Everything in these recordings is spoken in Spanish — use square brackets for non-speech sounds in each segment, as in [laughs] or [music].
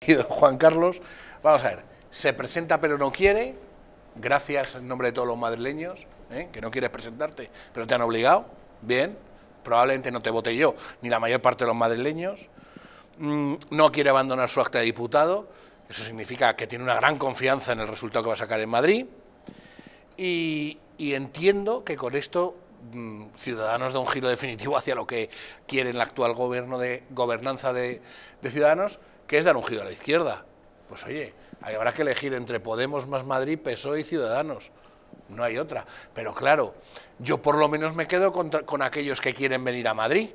[laughs] Juan Carlos, vamos a ver, se presenta pero no quiere, gracias en nombre de todos los madrileños, ¿eh? que no quieres presentarte, pero te han obligado, bien, probablemente no te vote yo, ni la mayor parte de los madrileños, mm, no quiere abandonar su acta de diputado, eso significa que tiene una gran confianza en el resultado que va a sacar en Madrid, y, entiendo que con esto mm, Ciudadanos da un giro definitivo hacia lo que quiere el actual gobierno de gobernanza de Ciudadanos, ...que es dar un giro a la izquierda? Pues oye, habrá que elegir entre Podemos más Madrid, PSOE y Ciudadanos. No hay otra. Pero claro, yo por lo menos me quedo con, aquellos que quieren venir a Madrid.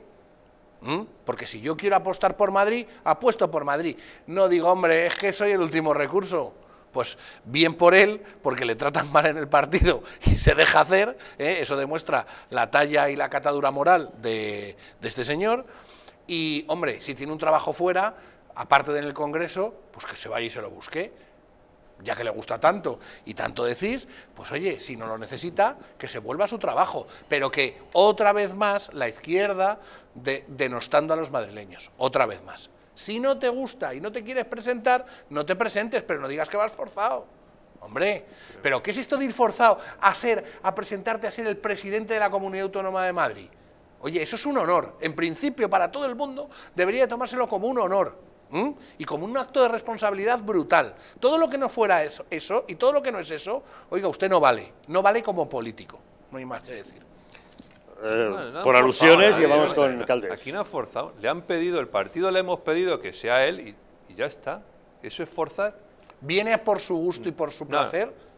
¿Mm? Porque si yo quiero apostar por Madrid, apuesto por Madrid. No digo, hombre, es que soy el último recurso. Pues bien por él, porque le tratan mal en el partido [laughs] y se deja hacer. ¿eh? Eso demuestra la talla y la catadura moral de este señor. Y, hombre, si tiene un trabajo fuera, aparte de en el Congreso, pues que se vaya y se lo busque, ya que le gusta tanto y tanto decís, pues oye, si no lo necesita, que se vuelva a su trabajo, pero que otra vez más la izquierda denostando a los madrileños, otra vez más. Si no te gusta y no te quieres presentar, no te presentes, pero no digas que vas forzado. Hombre, ¿pero qué es esto de ir forzado a ser, a presentarte a ser el presidente de la Comunidad Autónoma de Madrid? Oye, eso es un honor. En principio, para todo el mundo, debería tomárselo como un honor y como un acto de responsabilidad brutal. Todo lo que no fuera eso, eso, y todo lo que no es eso, oiga, usted no vale, no vale como político, no hay más que decir. Eh, por alusiones llevamos con el Aquí no ha forzado, le han pedido, el partido le hemos pedido que sea él y, y ya está. Eso es forzar. ¿Viene por su gusto y por su placer?